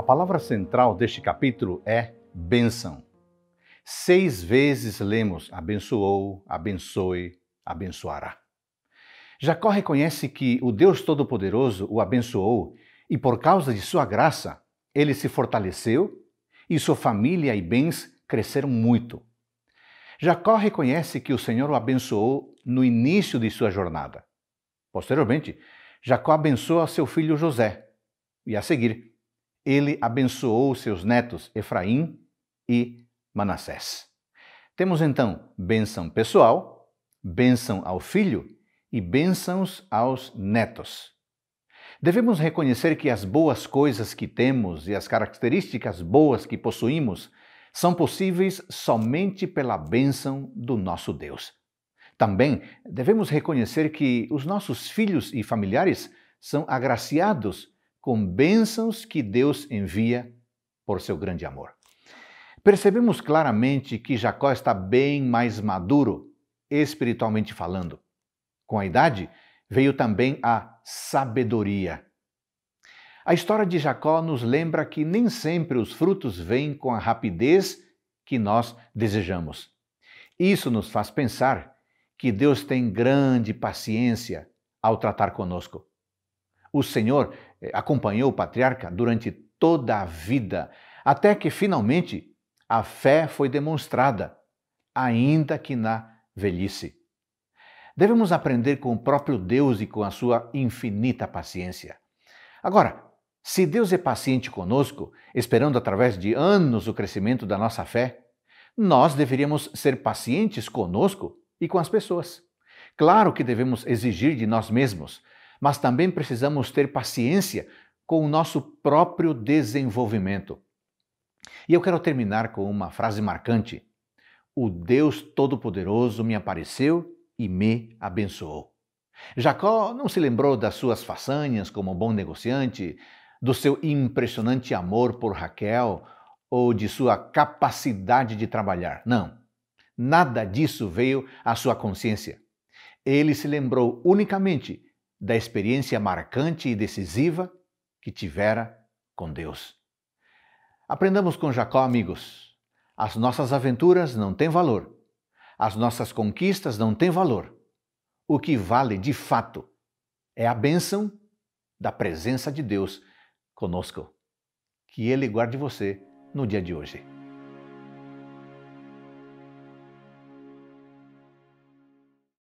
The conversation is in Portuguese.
A palavra central deste capítulo é bênção. Seis vezes lemos abençoou, abençoe, abençoará. Jacó reconhece que o Deus Todo-Poderoso o abençoou e, por causa de sua graça, ele se fortaleceu e sua família e bens cresceram muito. Jacó reconhece que o Senhor o abençoou no início de sua jornada. Posteriormente, Jacó abençoa seu filho José e, a seguir, ele abençoou seus netos Efraim e Manassés. Temos então bênção pessoal, bênção ao filho e bênçãos aos netos. Devemos reconhecer que as boas coisas que temos e as características boas que possuímos são possíveis somente pela bênção do nosso Deus. Também devemos reconhecer que os nossos filhos e familiares são agraciados com bênçãos que Deus envia por seu grande amor. Percebemos claramente que Jacó está bem mais maduro, espiritualmente falando. Com a idade, veio também a sabedoria. A história de Jacó nos lembra que nem sempre os frutos vêm com a rapidez que nós desejamos. Isso nos faz pensar que Deus tem grande paciência ao tratar conosco. O Senhor eh, acompanhou o patriarca durante toda a vida, até que finalmente a fé foi demonstrada, ainda que na velhice. Devemos aprender com o próprio Deus e com a sua infinita paciência. Agora, se Deus é paciente conosco, esperando através de anos o crescimento da nossa fé, nós deveríamos ser pacientes conosco e com as pessoas. Claro que devemos exigir de nós mesmos, mas também precisamos ter paciência com o nosso próprio desenvolvimento. E eu quero terminar com uma frase marcante: O Deus Todo-Poderoso me apareceu e me abençoou. Jacó não se lembrou das suas façanhas como bom negociante, do seu impressionante amor por Raquel ou de sua capacidade de trabalhar. Não. Nada disso veio à sua consciência. Ele se lembrou unicamente da experiência marcante e decisiva que tivera com Deus. Aprendamos com Jacó, amigos. As nossas aventuras não têm valor. As nossas conquistas não têm valor. O que vale de fato é a bênção da presença de Deus conosco. Que Ele guarde você no dia de hoje.